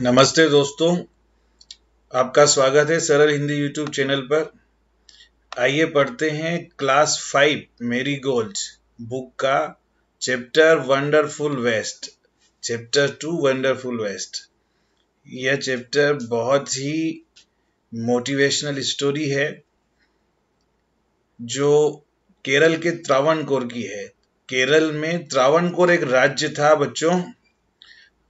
नमस्ते दोस्तों आपका स्वागत है सरल हिंदी यूट्यूब चैनल पर आइए पढ़ते हैं क्लास फाइव मेरी गोल्ड बुक का chapter wonderful waste chapter two wonderful waste यह चैप्टर बहुत ही मोटिवेशनल स्टोरी है जो केरल के त्रावणकोर की है केरल में त्रावणकोर एक राज्य था बच्चों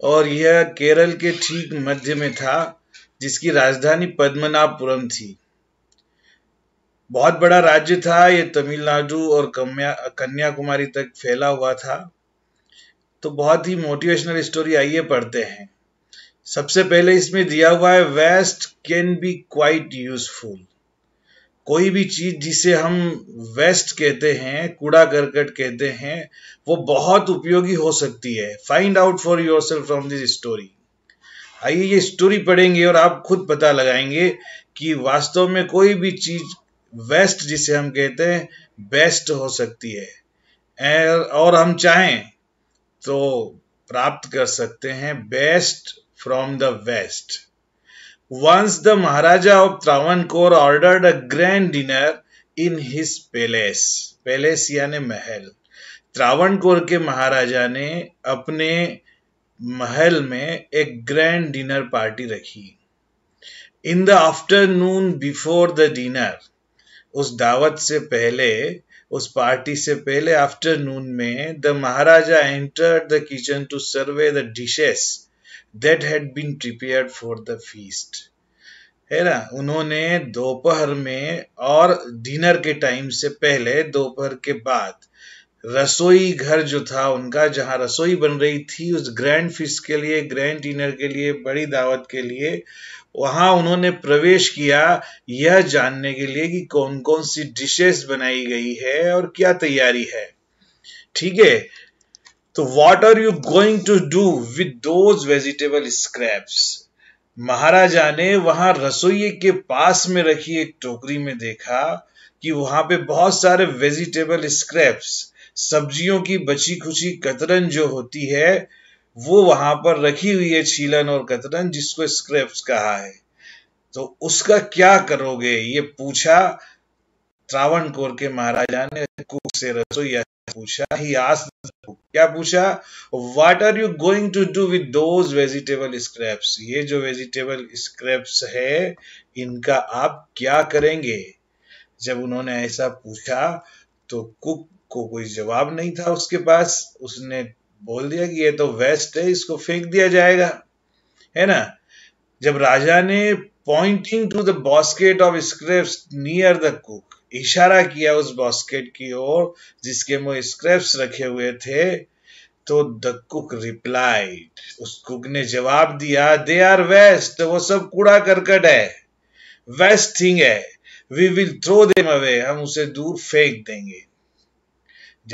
और यह केरल के ठीक मध्य में था जिसकी राजधानी पद्मनाभपुरम थी बहुत बड़ा राज्य था यह तमिलनाडु और कन्याकुमारी तक फैला हुआ था तो बहुत ही मोटिवेशनल स्टोरी आइए पढ़ते हैं सबसे पहले इसमें दिया हुआ है waste can be quite useful कोई भी चीज़ जिसे हम वेस्ट कहते हैं कूड़ा करकट कहते हैं वो बहुत उपयोगी हो सकती है find out for yourself from this story आइए ये स्टोरी पढ़ेंगे और आप खुद पता लगाएंगे कि वास्तव में कोई भी चीज़ वेस्ट जिसे हम कहते हैं बेस्ट हो सकती है और हम चाहें तो प्राप्त कर सकते हैं best from the waste Once the Maharaja of Travancore ordered a grand dinner in his palace. Palace यानी महल त्रावणकोर के महाराजा ने अपने महल में एक ग्रैंड डिनर पार्टी रखी in the afternoon before the dinner उस दावत से पहले उस पार्टी से पहले आफ्टरनून में the Maharaja enter the kitchen to survey the dishes that had been prepared for the feast है ना उन्होंने दोपहर में और डिनर के टाइम से पहले दोपहर के बाद रसोई घर जो था उनका जहाँ रसोई बन रही थी उस ग्रैंड फिश के लिए ग्रैंड डिनर के लिए बड़ी दावत के लिए वहाँ उन्होंने प्रवेश किया यह जानने के लिए कि कौन कौन सी डिशेस बनाई गई है और क्या तैयारी है ठीक है तो what are you going to do with those vegetable scraps Maharaja ने वहां रसोई के पास में रखी एक टोकरी में देखा कि वहां पे बहुत सारे वेजिटेबल स्क्रैप्स सब्जियों की बची खुची कतरन जो होती है वो वहां पर रखी हुई है छीलन और कतरन जिसको स्क्रैप्स कहा है तो उसका क्या करोगे ये पूछा कोर के महाराजा ने कुक से रसोईया पूछा ही आस क्या पूछा what are you going to do with those vegetable scraps ये जो वेजिटेबल स्क्रैप्स है इनका आप क्या करेंगे जब उन्होंने ऐसा पूछा तो कुक को कोई जवाब नहीं था उसके पास उसने बोल दिया कि ये तो वेस्ट है इसको फेंक दिया जाएगा है ना जब राजा ने pointing to the basket of scraps near the cook इशारा किया उस बास्केट की ओर जिसके मुंह स्क्रैप्स रखे हुए थे तो द कुक रिप्लाइड उस कुक ने जवाब दिया दे आर वेस्ट वो सब कूड़ा करकट है वेस्ट थिंग है we will throw them away हम उसे दूर फेंक देंगे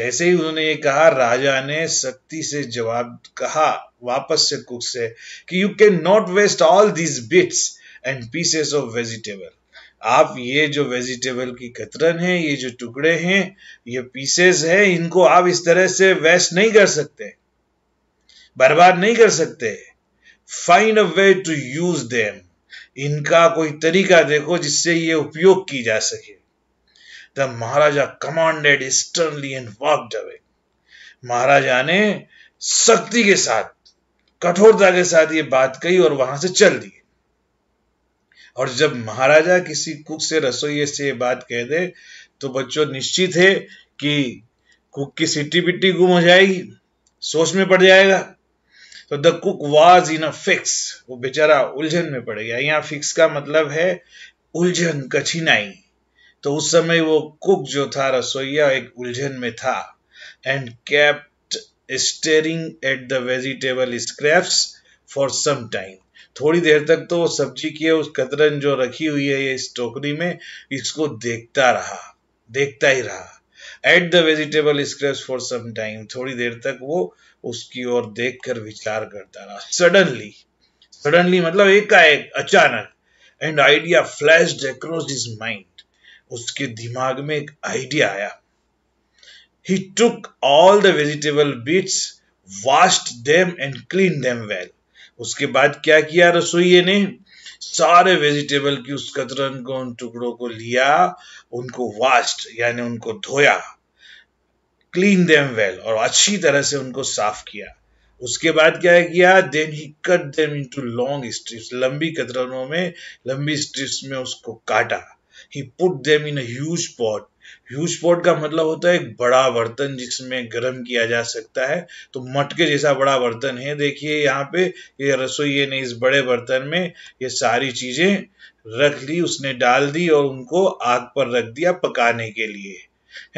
जैसे ही उन्होंने ये कहा राजा ने सख्ती से जवाब कहा वापस से कुक से कि you can not waste all these bits and pieces of vegetable आप ये जो वेजिटेबल की कतरन है ये जो टुकड़े हैं ये पीसेस है इनको आप इस तरह से वेस्ट नहीं कर सकते बर्बाद नहीं कर सकते find a way to use them इनका कोई तरीका देखो जिससे ये उपयोग की जा सके the Maharaja commanded sternly and walked away Maharaja ने सख्ती के साथ कठोरता के साथ ये बात कही और वहां से चल दिए और जब महाराजा किसी कुक से रसोई से ये बात कह दे तो बच्चों निश्चित है कि कुक की सिट्टी बिट्टी गुम हो जाएगी सोच में पड़ जाएगा तो the cook was in a fix वो बेचारा उलझन में पड़ गया यहाँ फिक्स का मतलब है उलझन कठिनाई तो उस समय वो कुक जो था रसोईया एक उलझन में था and kept staring at the vegetable scraps for some time थोड़ी देर तक तो सब्जी की उस कतरन जो रखी हुई है ये इस टोकरी में इसको देखता रहा देखता ही रहा at the vegetable scratch for some time थोड़ी देर तक वो उसकी ओर देखकर विचार करता रहा सडनली सडनली मतलब एक का एक अचानक and idea flashed across his mind उसके दिमाग में एक आइडिया आया ही took all the vegetable bits washed them and cleaned them well. उसके बाद क्या किया रसोई ने सारे वेजिटेबल की उस कतरन को उन टुकड़ों को लिया उनको वास्ट यानी उनको धोया क्लीन देम वेल और अच्छी तरह से उनको साफ किया उसके बाद क्या किया then he cut them into long strips लंबी कतरनों में लंबी स्ट्रिप्स में उसको काटा he put them in huge pot huge pot का मतलब होता है एक बड़ा बर्तन जिसमें गर्म किया जा सकता है तो मटके जैसा बड़ा बर्तन है देखिए यहाँ पे ये रसोई ने इस बड़े बर्तन में ये सारी चीज़ें रख ली उसने डाल दी और उनको आग पर रख दिया पकाने के लिए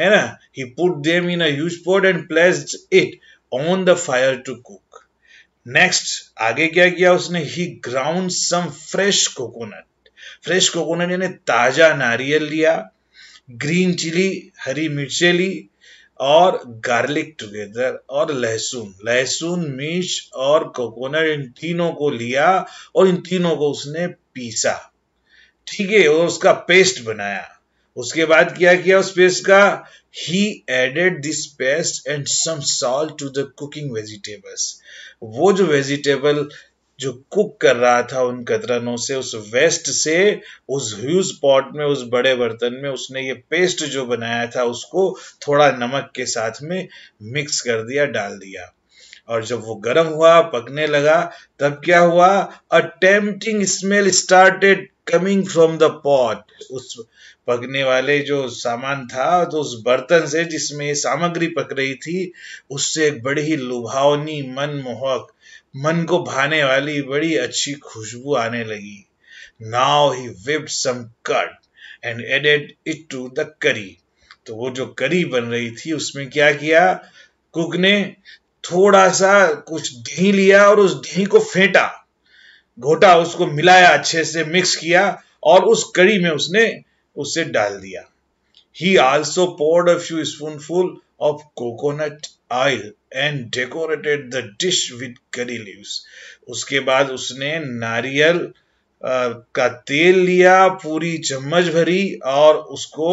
है ना he put them in huge pot and placed it on the fire to cook next आगे क्या किया उसने he ground some fresh coconut fresh coconut यानी ताजा नारियल लिया ग्रीन चिली हरी मिर्चे ली और गार्लिक टुगेदर और लहसुन लहसुन मिर्च और कोकोनट इन तीनों को लिया और इन तीनों को उसने पीसा ठीक है और उसका पेस्ट बनाया उसके बाद क्या किया उस पेस्ट का he added this paste and some salt to the cooking vegetables वो जो वेजिटेबल जो कुक कर रहा था उन कतरनों से उस वेस्ट से उस ह्यूज पॉट में उस बड़े बर्तन में उसने ये पेस्ट जो बनाया था उसको थोड़ा नमक के साथ में मिक्स कर दिया डाल दिया और जब वो गर्म हुआ पकने लगा तब क्या हुआ a smell started coming from the pot उस पकने वाले जो सामान था तो उस बर्तन से जिसमें ये सामग्री पक रही थी उससे एक बड़ी ही लुभावनी मनमोहक मन को भाने वाली बड़ी अच्छी खुशबू आने लगी now he whipped some cut and added it to the curry तो वो जो करी बन रही थी उसमें क्या किया कुक ने थोड़ा सा कुछ ढी लिया और उस दही को फेंटा घोटा उसको मिलाया अच्छे से मिक्स किया और उस कड़ी में उसने उसे डाल दिया he also poured a few spoonful of coconut aisle and decorated the dish with curry leaves. उसके बाद उसने नारियल का तेल लिया पूरी चम्मच भरी और उसको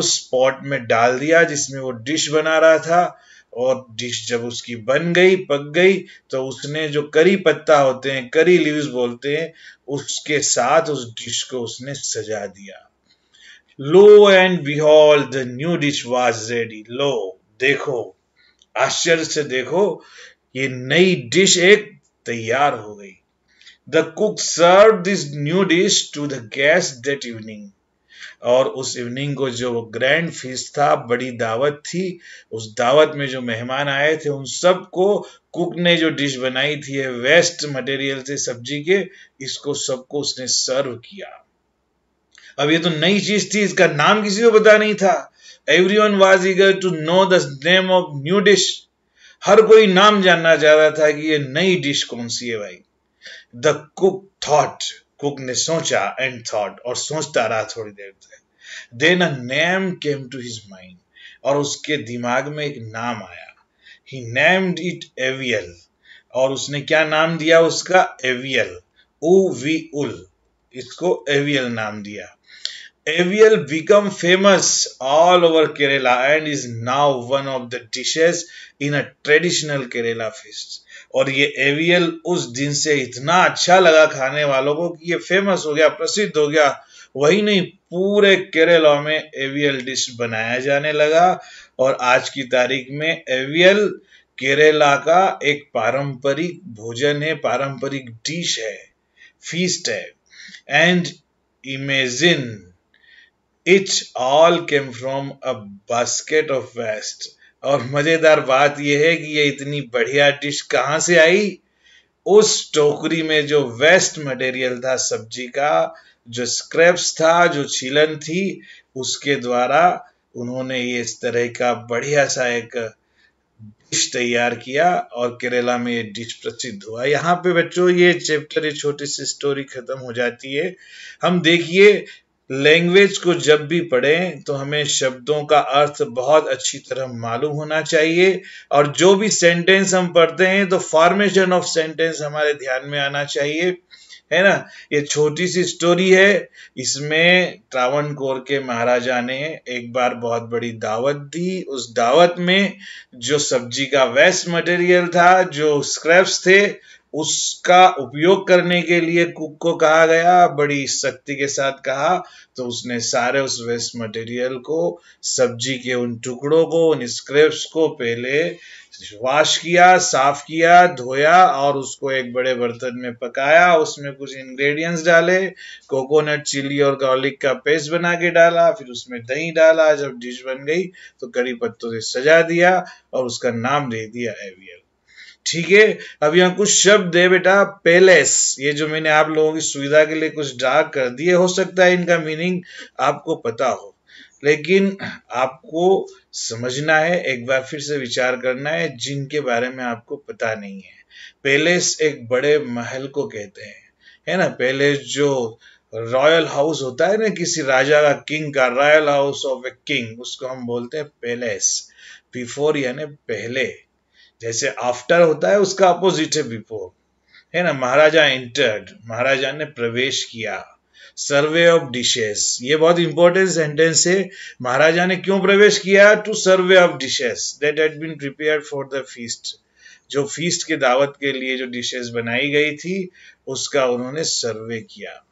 उस पॉट में डाल दिया जिसमें वो डिश बना रहा था और डिश जब उसकी बन गई पक गई तो उसने जो करी पत्ता होते हैं करी लीव्स बोलते हैं उसके साथ उस डिश को उसने सजा दिया lo and behold the new dish was ready लो देखो आश्चर्य से देखो ये नई डिश एक तैयार हो गई the cook serve this new dish to the guest that evening और उस इवनिंग को जो ग्रैंड फीस था बड़ी दावत थी उस दावत में जो मेहमान आए थे उन सबको कुक ने जो डिश बनाई थी वेस्ट मटेरियल से सब्जी के इसको सबको उसने सर्व किया अब ये तो नई चीज थी इसका नाम किसी को पता नहीं था everyone was eager to know the name of new dish हर कोई नाम जानना चाह रहा था कि ये नई डिश कौन सी है भाई द कुक थॉट कुक ने सोचा एंड थॉट और सोचता रहा थोड़ी देर तक then a name came to his mind और उसके दिमाग में एक नाम आया ही नेम्ड इट एवियल और उसने क्या नाम दिया उसका एवियल ओ वी उल इसको एवियल नाम दिया avial become famous all over Kerala and is now one of the dishes in a traditional Kerala feast. और ये एवियल उस दिन से इतना अच्छा लगा खाने वालों को कि ये फेमस हो गया प्रसिद्ध हो गया वही नहीं पूरे केरला में एवियल डिश बनाया जाने लगा और आज की तारीख में एवियल केरला का एक पारंपरिक भोजन है पारंपरिक डिश है फीस्ट है and imagine it's all came from a basket of waste और मजेदार बात यह है कि ये इतनी बढ़िया डिश कहाँ से आई उस टोकरी में जो वेस्ट मटेरियल था सब्जी का जो स्क्रैप्स था जो छीलन थी उसके द्वारा उन्होंने ये इस तरह का बढ़िया सा एक डिश तैयार किया और केरला में ये डिश प्रसिद्ध हुआ यहाँ पे बच्चों ये चैप्टर ये छोटी सी स्टोरी खत्म हो जाती है हम देखिए लैंग्वेज को जब भी पढ़ें तो हमें शब्दों का अर्थ बहुत अच्छी तरह मालूम होना चाहिए और जो भी सेंटेंस हम पढ़ते हैं तो फॉर्मेशन ऑफ सेंटेंस हमारे ध्यान में आना चाहिए है ना ये छोटी सी स्टोरी है इसमें कोर के महाराजा ने एक बार बहुत बड़ी दावत दी उस दावत में जो सब्जी का वेस्ट मटेरियल था जो स्क्रैप्स थे उसका उपयोग करने के लिए कुक को कहा गया बड़ी सख्ती के साथ कहा तो उसने सारे उस वेस्ट मटेरियल को सब्जी के उन टुकड़ों को उन स्क्रेप्स को पहले वॉश किया साफ किया धोया और उसको एक बड़े बर्तन में पकाया उसमें कुछ इंग्रेडिएंट्स डाले कोकोनट चिली और गार्लिक का पेस्ट बना के डाला फिर उसमें दही डाला जब डिश बन गई तो कड़ी पत्तों से सजा दिया और उसका नाम दे दिया एवियल ठीक है अब यहाँ कुछ शब्द है बेटा पैलेस ये जो मैंने आप लोगों की सुविधा के लिए कुछ डाक कर दिए हो सकता है इनका मीनिंग आपको पता हो लेकिन आपको समझना है एक बार फिर से विचार करना है जिनके बारे में आपको पता नहीं है पैलेस एक बड़े महल को कहते हैं है ना पैलेस जो रॉयल हाउस होता है ना किसी राजा का किंग का royal house of a king उसको हम बोलते हैं पैलेस बिफोर यानी पहले जैसे आफ्टर होता है उसका अपोजिट है बिफोर है ना महाराजा एंटर्ड महाराजा ने प्रवेश किया सर्वे ऑफ डिशेस ये बहुत इंपॉर्टेंट सेंटेंस है महाराजा ने क्यों प्रवेश किया to survey of dishes that had been prepare for the feast जो फीस्ट के दावत के लिए जो डिशेस बनाई गई थी उसका उन्होंने सर्वे किया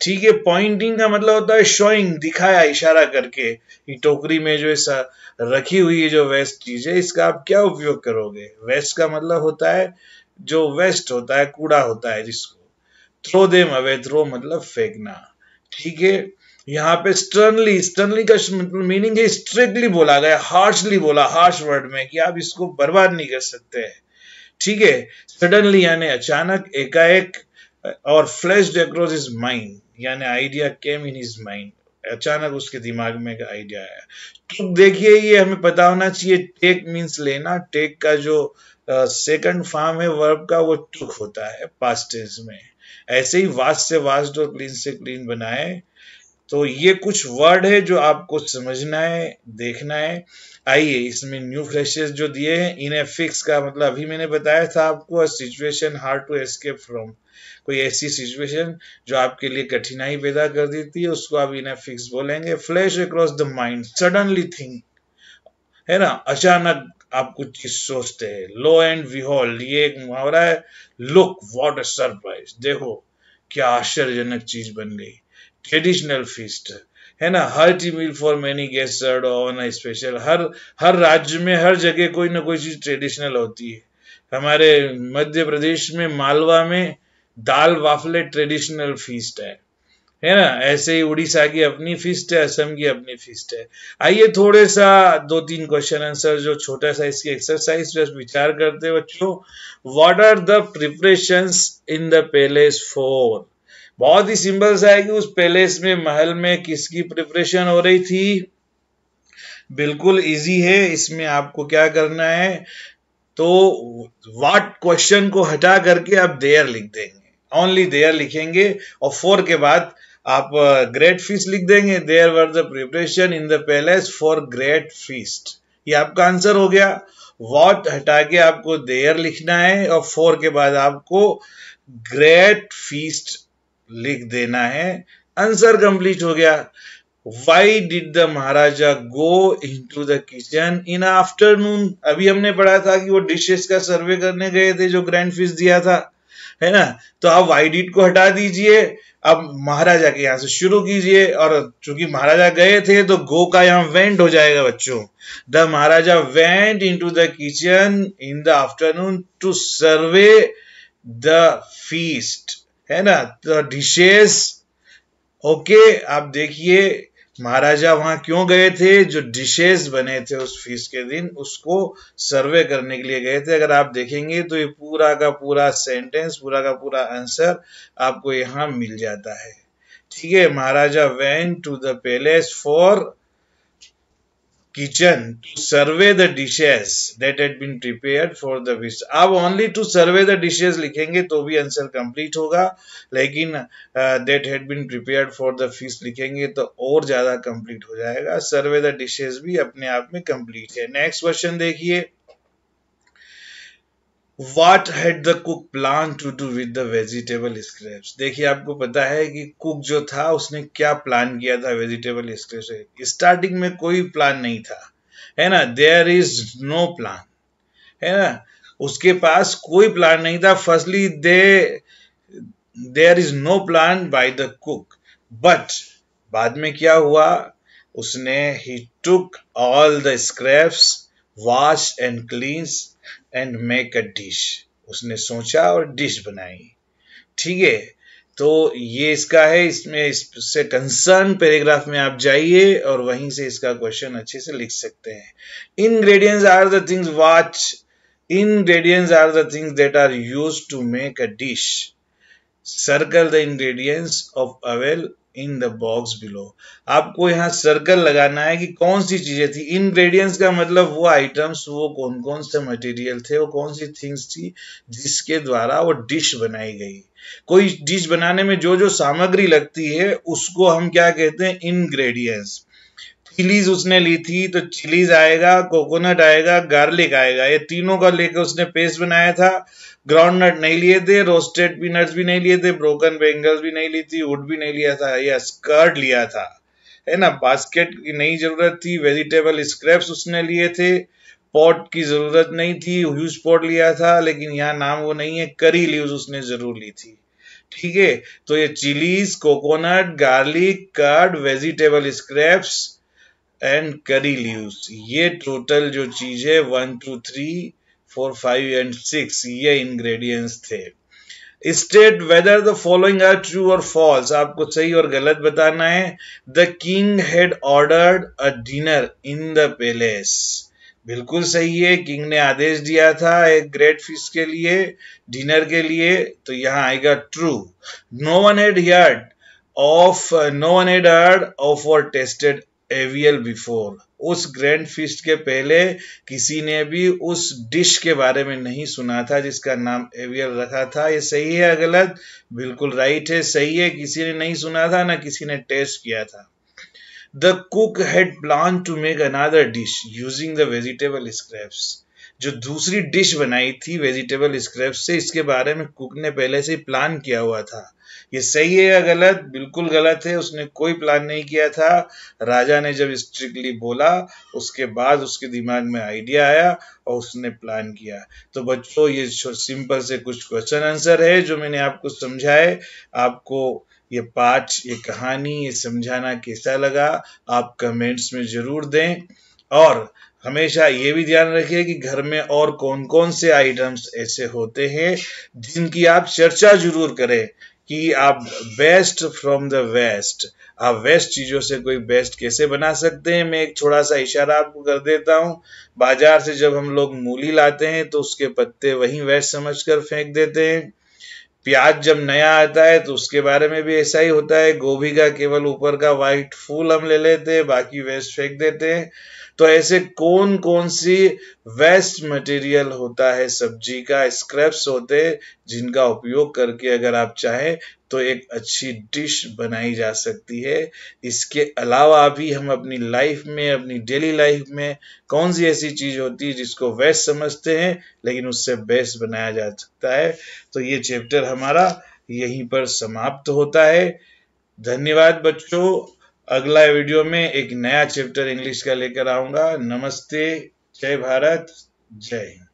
ठीक है पॉइंटिंग का मतलब होता है शोइंग दिखाया इशारा करके टोकरी में जो ऐसा रखी हुई है जो वेस्ट चीज है इसका आप क्या उपयोग करोगे वेस्ट का मतलब होता है जो वेस्ट होता है कूड़ा होता है जिसको थ्रो देम अवे थ्रो मतलब फेंकना ठीक है यहाँ पे स्टर्नली स्टर्नली का मीनिंग मतलब है स्ट्रिक्टली बोला गया हार्शली बोला हार्श वर्ड में कि आप इसको बर्बाद नहीं कर सकते है ठीक है सडनली यानी अचानक एकाएक और फ्लैश अक्रॉस इज माइंड यानी idea came in his mind अचानक उसके दिमाग में एक आइडिया आया तो देखिए ये हमें पता होना चाहिए टेक मींस लेना टेक का जो सेकंड uh, फॉर्म है वर्ब का वो टुक होता है पास्ट टेंस में ऐसे ही वास्ट से वास्ट और क्लीन से क्लीन बनाए तो ये कुछ वर्ड है जो आपको समझना है देखना है आइए इसमें न्यू फ्रेशेस जो दिए हैं इन्हें फिक्स का मतलब अभी मैंने बताया था आपको situation hard to escape from कोई ऐसी सिचुएशन जो आपके लिए कठिनाई पैदा कर देती है उसको आप इन्हें फिक्स बोलेंगे flash across the mind suddenly think है ना अचानक आप कुछ चीज सोचते हैं लो एंड विहोल्ड ये एक मुहावरा है लुक वॉट अ सरप्राइज देखो क्या आश्चर्यजनक चीज बन गई ट्रेडिशनल फीस्ट है ना hearty meal for many guest on special हर हर राज्य में हर जगह कोई ना कोई चीज ट्रेडिशनल होती है हमारे मध्य प्रदेश में मालवा में दाल वाफले ट्रेडिशनल फीस्ट है है ना ऐसे ही उड़ीसा की अपनी फीस्ट है असम की अपनी फीस्ट है आइए थोड़े सा दो तीन क्वेश्चन आंसर जो छोटा सा इसकी एक्सरसाइज जस्ट विचार करते बच्चों what are the preparation in the palace for बहुत ही सिंपल सा है कि उस पैलेस में महल में किसकी प्रिपरेशन हो रही थी बिल्कुल इजी है इसमें आपको क्या करना है तो वाट क्वेश्चन को हटा करके आप देयर लिख देंगे ओनली देयर लिखेंगे और फोर के बाद आप ग्रेट uh, फीस्ट लिख देंगे there were the preparation in the palace for great feast ये आपका आंसर हो गया वॉट हटा के आपको देयर लिखना है और फोर के बाद आपको ग्रेट फीस्ट लिख देना है आंसर कंप्लीट हो गया why did the Maharaja go into the kitchen in afternoon अभी हमने पढ़ा था कि वो डिशेस का सर्वे करने गए थे जो ग्रैंड फीस दिया था है ना तो आप डीट को हटा दीजिए अब महाराजा के यहां से शुरू कीजिए और चूंकि महाराजा गए थे तो गो का यहां वेंट हो जाएगा बच्चों the Maharaja went into the kitchen in the afternoon to survey the feast है ना द डिशेस ओके आप देखिए महाराजा वहां क्यों गए थे जो डिशेस बने थे उस फीस के दिन उसको सर्वे करने के लिए गए थे अगर आप देखेंगे तो ये पूरा का पूरा सेंटेंस पूरा का पूरा आंसर आपको यहाँ मिल जाता है ठीक है Maharaja went to the palace for kitchen to survey the dishes that had been prepared for the visit. अब only to survey the dishes लिखेंगे तो भी answer complete होगा लेकिन that had been prepared for the feast लिखेंगे तो और ज़्यादा complete हो जाएगा survey the dishes भी अपने आप में complete है next question देखिए what had the cook plan to do with the vegetable scraps देखिए आपको पता है कि कुक जो था उसने क्या प्लान किया था वेजिटेबल से स्टार्टिंग में कोई प्लान नहीं था है ना देयर इज नो प्लान है ना उसके पास कोई प्लान नहीं था firstly they there is no plan by the cook but बाद में क्या हुआ उसने he took all the scraps wash and cleans and make a dish उसने सोचा और डिश बनाई ठीक है तो ये इसका है इसमें इससे कंसर्न पैराग्राफ में आप जाइए और वहीं से इसका क्वेश्चन अच्छे से लिख सकते हैं ingredients are the things which ingredients are the things that are use to make a dish circle the ingredients of avial in the box below आपको यहाँ सर्कल लगाना है कि कौन सी चीज़ें थी इनग्रेडियंट्स का मतलब वो आइटम्स वो कौन कौन से मटेरियल थे वो कौन सी थिंग्स थी जिसके द्वारा वो डिश बनाई गई कोई डिश बनाने में जो जो सामग्री लगती है उसको हम क्या कहते हैं इनग्रेडियंट्स चिलीज उसने ली थी तो चिलीज आएगा कोकोनट आएगा गार्लिक आएगा ये तीनों का लेकर उसने पेस्ट बनाया था ग्राउंड नट नहीं लिए थे रोस्टेड पीनट्स भी नहीं लिए थे ब्रोकन बेंगल्स भी नहीं ली थी वुड भी नहीं लिया था या स्कर्ट लिया था है ना बास्केट की नई जरूरत थी वेजिटेबल स्क्रैप्स उसने लिए थे पॉट की जरूरत नहीं थी ह्यूज पॉट लिया था लेकिन यहाँ नाम वो नहीं है करी लीव्स उसने जरूर ली थी ठीक है तो ये chillies coconut garlic curd vegetable scraps and curry leaves ये टोटल जो चीज है one two three four five and six ये इंग्रेडिएंट्स थे state whether the following are true और फॉल्स आपको सही और गलत बताना है the king had ordered a dinner in the palace बिल्कुल सही है किंग ने आदेश दिया था एक ग्रेट फिश के लिए डिनर के लिए तो यहाँ आएगा true no one had heard of no one had heard of और टेस्टेड एवियल बिफोर उस ग्रैंड फीस्ट के पहले किसी ने भी उस डिश के बारे में नहीं सुना था जिसका नाम एवियल रखा था ये सही है गलत बिल्कुल राइट है सही है किसी ने नहीं सुना था ना किसी ने टेस्ट किया था the cook had plan to make another dish using the vegetable scraps जो दूसरी डिश बनाई थी वेजिटेबल स्क्रैप्स से इसके बारे में कुक ने पहले से प्लान किया हुआ था ये सही है या गलत बिल्कुल गलत है उसने कोई प्लान नहीं किया था राजा ने जब स्ट्रिक्टली बोला उसके बाद उसके दिमाग में आइडिया आया और उसने प्लान किया तो बच्चों ये सिंपल से कुछ क्वेश्चन आंसर है जो मैंने आपको समझाए आपको ये पाठ ये कहानी ये समझाना कैसा लगा आप कमेंट्स में ज़रूर दें और हमेशा ये भी ध्यान रखिए कि घर में और कौन कौन से आइटम्स ऐसे होते हैं जिनकी आप चर्चा जरूर करें कि आप बेस्ट फ्रॉम द वेस्ट आप वेस्ट चीज़ों से कोई बेस्ट कैसे बना सकते हैं मैं एक थोड़ा सा इशारा आपको कर देता हूँ बाजार से जब हम लोग मूली लाते हैं तो उसके पत्ते वहीं वेस्ट समझ कर फेंक देते हैं प्याज जब नया आता है तो उसके बारे में भी ऐसा ही होता है गोभी का केवल ऊपर का वाइट फूल हम ले लेते हैं बाकी वेस्ट फेंक देते हैं तो ऐसे कौन कौन सी वेस्ट मटेरियल होता है सब्जी का स्क्रैप्स होते हैं जिनका उपयोग करके अगर आप चाहें तो एक अच्छी डिश बनाई जा सकती है इसके अलावा भी हम अपनी लाइफ में अपनी डेली लाइफ में कौन सी ऐसी चीज़ होती है जिसको वेस्ट समझते हैं लेकिन उससे बेस्ट बनाया जा सकता है तो ये चैप्टर हमारा यहीं पर समाप्त होता है धन्यवाद बच्चों अगला वीडियो में एक नया चैप्टर इंग्लिश का लेकर आऊंगा नमस्ते जय भारत जय हिंद